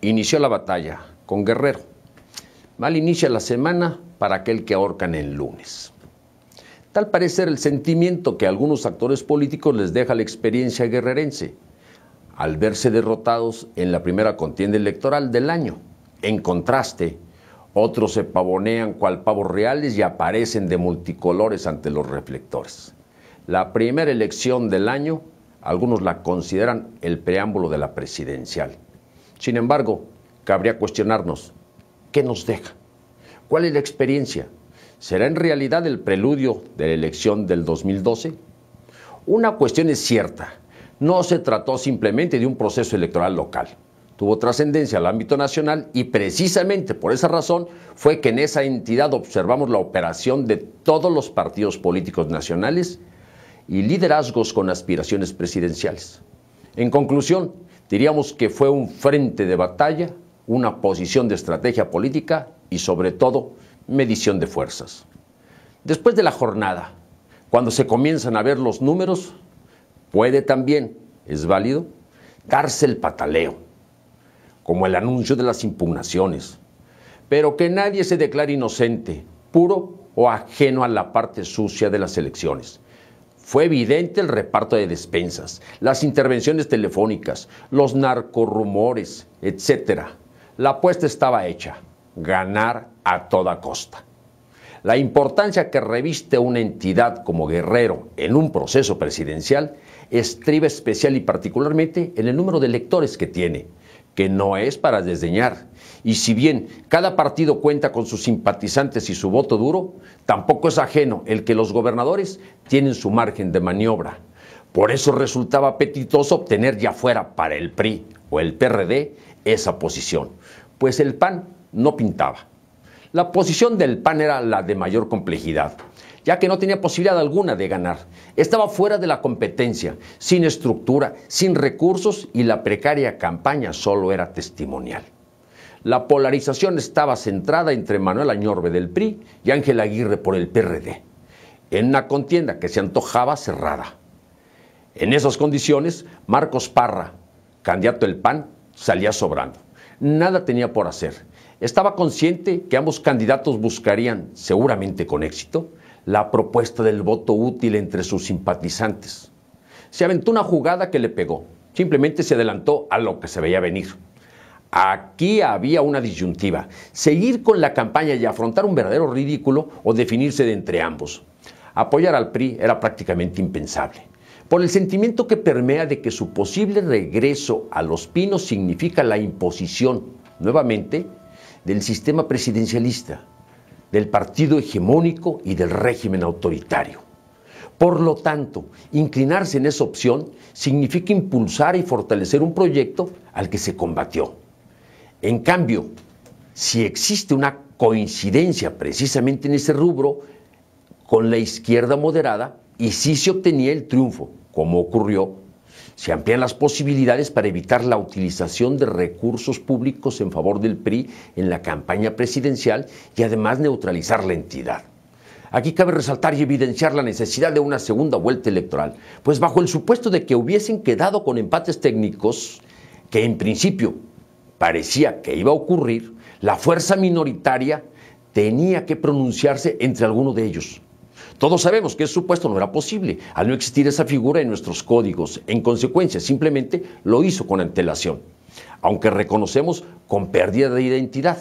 inició la batalla con Guerrero. Mal inicia la semana para aquel que ahorcan el lunes. Tal parece el sentimiento que algunos actores políticos les deja la experiencia guerrerense, al verse derrotados en la primera contienda electoral del año. En contraste, otros se pavonean cual pavos reales y aparecen de multicolores ante los reflectores. La primera elección del año, algunos la consideran el preámbulo de la presidencial. Sin embargo, cabría cuestionarnos, ¿qué nos deja? ¿Cuál es la experiencia? ¿Será en realidad el preludio de la elección del 2012? Una cuestión es cierta, no se trató simplemente de un proceso electoral local. Tuvo trascendencia al ámbito nacional y precisamente por esa razón fue que en esa entidad observamos la operación de todos los partidos políticos nacionales y liderazgos con aspiraciones presidenciales. En conclusión, Diríamos que fue un frente de batalla, una posición de estrategia política y sobre todo medición de fuerzas. Después de la jornada, cuando se comienzan a ver los números, puede también, es válido, darse el pataleo, como el anuncio de las impugnaciones, pero que nadie se declare inocente, puro o ajeno a la parte sucia de las elecciones, fue evidente el reparto de despensas, las intervenciones telefónicas, los narcorrumores, etc. La apuesta estaba hecha, ganar a toda costa. La importancia que reviste una entidad como guerrero en un proceso presidencial estriba especial y particularmente en el número de electores que tiene, que no es para desdeñar. Y si bien cada partido cuenta con sus simpatizantes y su voto duro, tampoco es ajeno el que los gobernadores tienen su margen de maniobra. Por eso resultaba apetitoso obtener ya fuera para el PRI o el PRD esa posición, pues el PAN no pintaba. La posición del PAN era la de mayor complejidad, ya que no tenía posibilidad alguna de ganar. Estaba fuera de la competencia, sin estructura, sin recursos y la precaria campaña solo era testimonial. La polarización estaba centrada entre Manuel Añorbe del PRI y Ángel Aguirre por el PRD, en una contienda que se antojaba cerrada. En esas condiciones, Marcos Parra, candidato del PAN, salía sobrando. Nada tenía por hacer. Estaba consciente que ambos candidatos buscarían, seguramente con éxito, la propuesta del voto útil entre sus simpatizantes. Se aventó una jugada que le pegó, simplemente se adelantó a lo que se veía venir. Aquí había una disyuntiva, seguir con la campaña y afrontar un verdadero ridículo o definirse de entre ambos. Apoyar al PRI era prácticamente impensable, por el sentimiento que permea de que su posible regreso a los pinos significa la imposición, nuevamente, del sistema presidencialista del partido hegemónico y del régimen autoritario. Por lo tanto, inclinarse en esa opción significa impulsar y fortalecer un proyecto al que se combatió. En cambio, si existe una coincidencia precisamente en ese rubro con la izquierda moderada, y si se obtenía el triunfo, como ocurrió se amplían las posibilidades para evitar la utilización de recursos públicos en favor del PRI en la campaña presidencial y además neutralizar la entidad. Aquí cabe resaltar y evidenciar la necesidad de una segunda vuelta electoral, pues bajo el supuesto de que hubiesen quedado con empates técnicos, que en principio parecía que iba a ocurrir, la fuerza minoritaria tenía que pronunciarse entre alguno de ellos. Todos sabemos que ese supuesto no era posible al no existir esa figura en nuestros códigos. En consecuencia, simplemente lo hizo con antelación, aunque reconocemos con pérdida de identidad.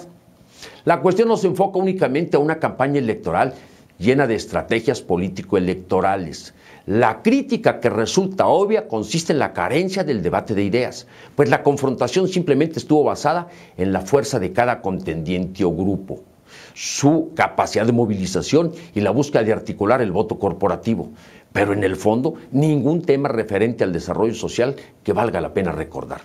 La cuestión nos enfoca únicamente a una campaña electoral llena de estrategias político-electorales. La crítica que resulta obvia consiste en la carencia del debate de ideas, pues la confrontación simplemente estuvo basada en la fuerza de cada contendiente o grupo su capacidad de movilización y la búsqueda de articular el voto corporativo. Pero en el fondo, ningún tema referente al desarrollo social que valga la pena recordar.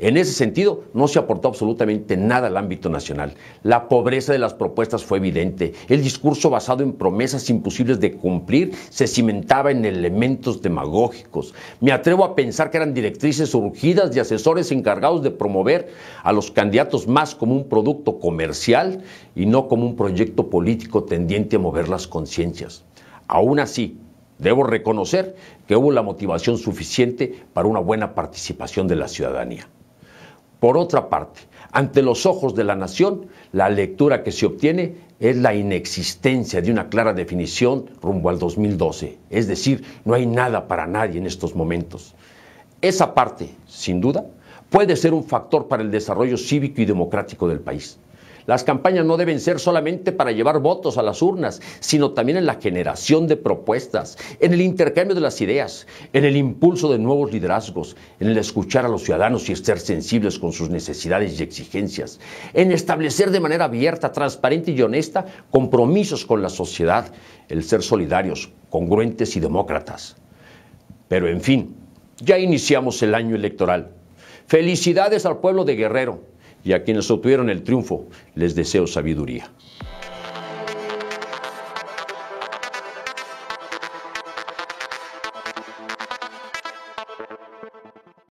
En ese sentido, no se aportó absolutamente nada al ámbito nacional. La pobreza de las propuestas fue evidente. El discurso basado en promesas imposibles de cumplir se cimentaba en elementos demagógicos. Me atrevo a pensar que eran directrices surgidas de asesores encargados de promover a los candidatos más como un producto comercial y no como un proyecto político tendiente a mover las conciencias. Aún así, Debo reconocer que hubo la motivación suficiente para una buena participación de la ciudadanía. Por otra parte, ante los ojos de la nación, la lectura que se obtiene es la inexistencia de una clara definición rumbo al 2012. Es decir, no hay nada para nadie en estos momentos. Esa parte, sin duda, puede ser un factor para el desarrollo cívico y democrático del país. Las campañas no deben ser solamente para llevar votos a las urnas, sino también en la generación de propuestas, en el intercambio de las ideas, en el impulso de nuevos liderazgos, en el escuchar a los ciudadanos y ser sensibles con sus necesidades y exigencias, en establecer de manera abierta, transparente y honesta compromisos con la sociedad, el ser solidarios, congruentes y demócratas. Pero en fin, ya iniciamos el año electoral. Felicidades al pueblo de Guerrero y a quienes obtuvieron el triunfo les deseo sabiduría.